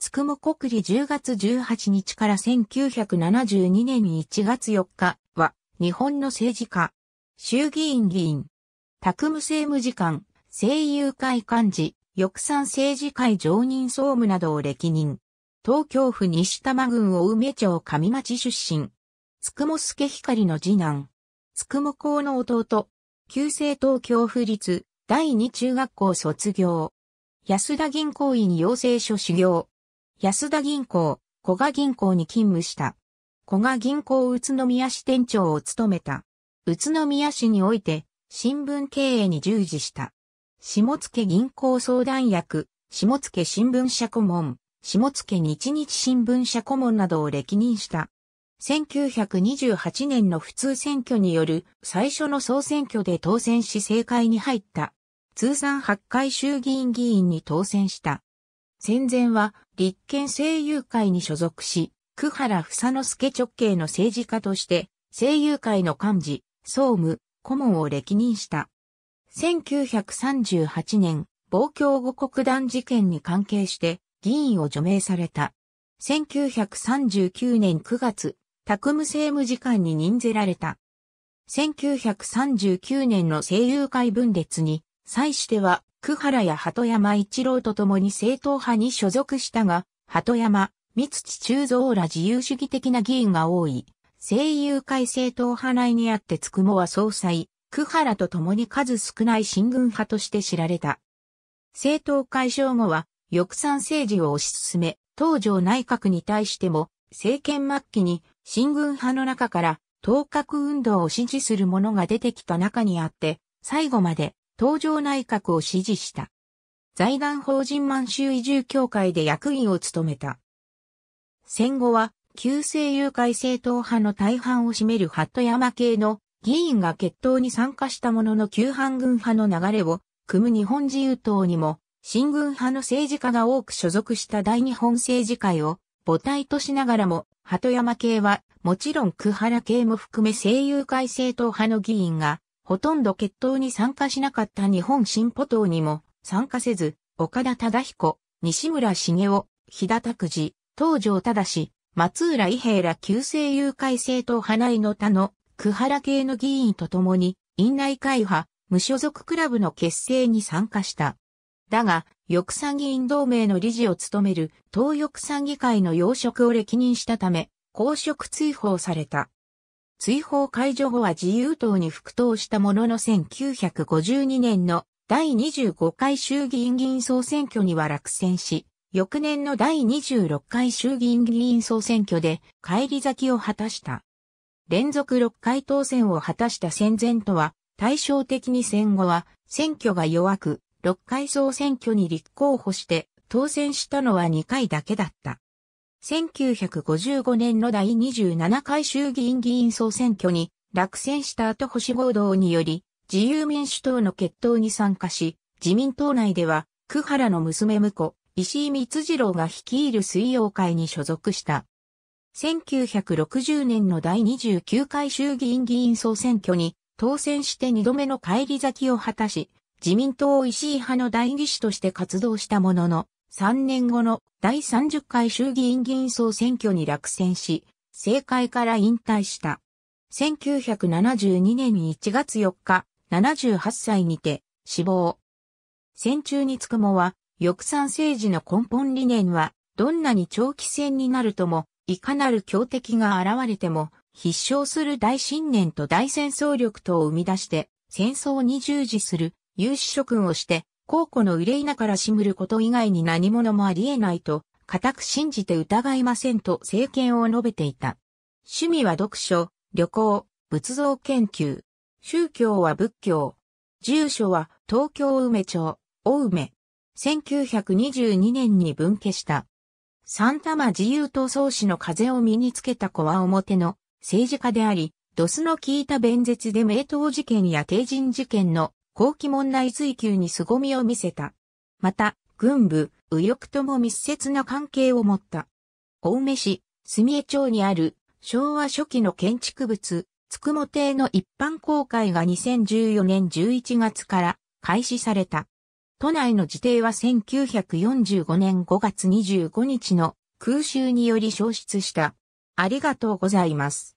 つくも国理10月18日から1972年1月4日は、日本の政治家、衆議院議員、宅務政務次官、政友会幹事、翼賛政治会常任総務などを歴任。東京府西多摩郡青梅町上町出身。つくも助光の次男。つくも公の弟。旧制東京府立第二中学校卒業。安田銀行員養成所修行。安田銀行、小賀銀行に勤務した。小賀銀行宇都宮支店長を務めた。宇都宮市において、新聞経営に従事した。下野銀行相談役、下野新聞社顧問、下野日日新聞社顧問などを歴任した。1928年の普通選挙による最初の総選挙で当選し政界に入った。通算8回衆議院議員に当選した。戦前は立憲声優会に所属し、久原房之助直系の政治家として、声優会の幹事、総務、顧問を歴任した。1938年、暴挙後国団事件に関係して、議員を除名された。1939年9月、宅務政務次官に任ぜられた。1939年の声優会分裂に際しては、久原や鳩山一郎と共に政党派に所属したが、鳩山、三土中蔵ら自由主義的な議員が多い。政友会政党派内にあってつくもは総裁、久原と共に数少ない新軍派として知られた。政党解消後は、翼賛政治を推し進め、東条内閣に対しても、政権末期に、新軍派の中から、当閣運動を支持する者が出てきた中にあって、最後まで、東条内閣を支持した。財団法人満州移住協会で役員を務めた。戦後は、旧制友会政党派の大半を占める鳩山系の議員が決闘に参加したものの旧反軍派の流れを組む日本自由党にも、新軍派の政治家が多く所属した大日本政治会を母体としながらも、鳩山系はもちろん久原系も含め声優会政党派の議員がほとんど決闘に参加しなかった日本進歩党にも参加せず、岡田忠彦、西村茂雄、日田拓司、東条忠、松浦伊平ら旧制誘拐政党花井の他の久原系の議員と共に、院内会派、無所属クラブの結成に参加した。だが、翼参議院同盟の理事を務める東翼参議会の要職を歴任したため、公職追放された。追放解除後は自由党に復党したものの1952年の第25回衆議院議員総選挙には落選し、翌年の第26回衆議院議員総選挙で返り咲きを果たした。連続6回当選を果たした戦前とは対照的に戦後は選挙が弱く、6回総選挙に立候補して当選したのは2回だけだった。1955年の第27回衆議院議員総選挙に落選した後星合同により自由民主党の決闘に参加し、自民党内では、久原の娘婿、石井光次郎が率いる水曜会に所属した。1960年の第29回衆議院議員総選挙に当選して2度目の返り咲きを果たし、自民党石井派の代議士として活動したものの、3年後の第30回衆議院議員総選挙に落選し、政界から引退した。1972年1月4日、78歳にて死亡。戦中につくもは、翼賛政治の根本理念は、どんなに長期戦になるとも、いかなる強敵が現れても、必勝する大信念と大戦争力とを生み出して、戦争に従事する、有志諸君をして、高校の憂いなからしむること以外に何者もありえないと、固く信じて疑いませんと政権を述べていた。趣味は読書、旅行、仏像研究。宗教は仏教。住所は東京梅町、大梅。1922年に分家した。三玉自由闘創始の風を身につけた子は表の政治家であり、ドスの効いた弁舌で名刀事件や帝人事件の後期問題追求に凄みを見せた。また、軍部、右翼とも密接な関係を持った。青梅市、住江町にある昭和初期の建築物、つくも邸の一般公開が2014年11月から開始された。都内の自邸は1945年5月25日の空襲により消失した。ありがとうございます。